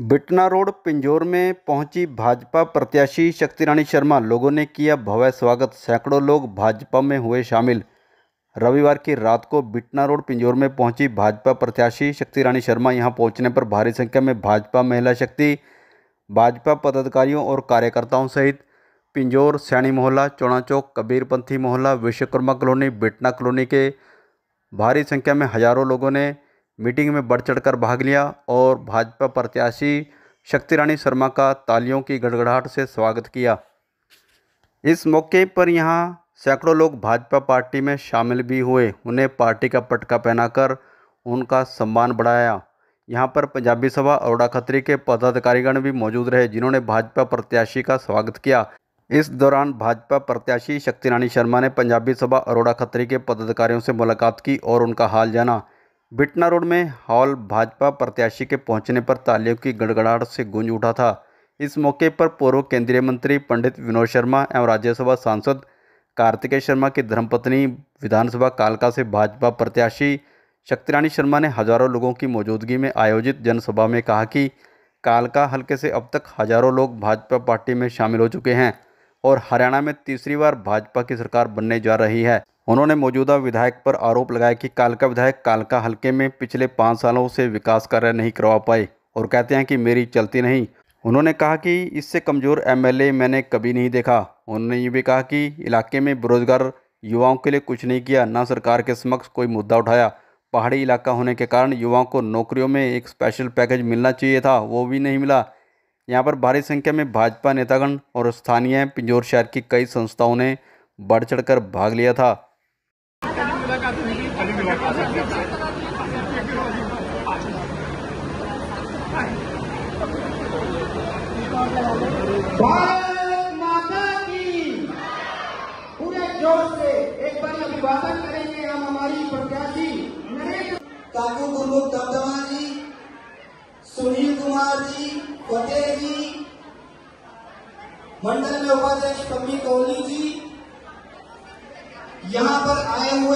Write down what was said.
बिटना road पिंजोर में पहुंची भाजपा प्रत्याशी शक्ति रानी शर्मा लोगों ने किया भव्य स्वागत सैकड़ों लोग भाजपा में हुए शामिल रविवार की रात को बिटना रोड पिंजोर में पहुंची भाजपा प्रत्याशी शक्ति रानी शर्मा यहां पहुंचने पर भारी संख्या में भाजपा महिला शक्ति भाजपा पदाधिकारियों और कार्यकर्ताओं सहित पिंजोर सैनी मोहल्ला चौड़ा चौक कबीरपंथी मोहल्ला विश्वकर्मा कॉलोनी बिटना कॉलोनी के भारी संख्या में हजारों लोगों ने मीटिंग में बढ़ चढ़कर भाग लिया और भाजपा प्रत्याशी शक्ति रानी शर्मा का तालियों की गड़गड़ाहट से स्वागत किया इस मौके पर यहाँ सैकड़ों लोग भाजपा पार्टी में शामिल भी हुए उन्हें पार्टी का पटका पहनाकर उनका सम्मान बढ़ाया यहाँ पर पंजाबी सभा अरोड़ा खत्री के पदाधिकारीगण भी मौजूद रहे जिन्होंने भाजपा प्रत्याशी का स्वागत किया इस दौरान भाजपा प्रत्याशी शक्ति रानी शर्मा ने पंजाबी सभा अरोड़ा खत्री के पदाधिकारियों से मुलाकात की और उनका हाल जाना बिटना रोड में हॉल भाजपा प्रत्याशी के पहुंचने पर तालियों की गड़गड़ाहट से गूंज उठा था इस मौके पर पूर्व केंद्रीय मंत्री पंडित विनोद शर्मा एवं राज्यसभा सांसद कार्तिकेय शर्मा की धर्मपत्नी विधानसभा कालका से भाजपा प्रत्याशी शक्तिरानी शर्मा ने हजारों लोगों की मौजूदगी में आयोजित जनसभा में कहा कि कालका हल्के से अब तक हजारों लोग भाजपा पार्टी में शामिल हो चुके हैं और हरियाणा में तीसरी बार भाजपा की सरकार बनने जा रही है उन्होंने मौजूदा विधायक पर आरोप लगाया कि कालका विधायक कालका हल्के में पिछले पाँच सालों से विकास कार्य नहीं करवा पाए और कहते हैं कि मेरी चलती नहीं उन्होंने कहा कि इससे कमज़ोर एमएलए मैंने कभी नहीं देखा उन्होंने ये भी कहा कि इलाके में बेरोजगार युवाओं के लिए कुछ नहीं किया ना सरकार के समक्ष कोई मुद्दा उठाया पहाड़ी इलाका होने के कारण युवाओं को नौकरियों में एक स्पेशल पैकेज मिलना चाहिए था वो भी नहीं मिला यहाँ पर भारी संख्या में भाजपा नेतागण और स्थानीय पिंजौर शहर की कई संस्थाओं ने बढ़ चढ़ भाग लिया था भारत माता की पूरे जोर से एक बार अभिवादन करेंगे हम हमारी प्रत्याशी काकू गुरु दमदमा जी सुनील कुमार जी फतेह जी मंडल में उपाध्यक्ष कमी कोहली जी यहाँ पर आए हुए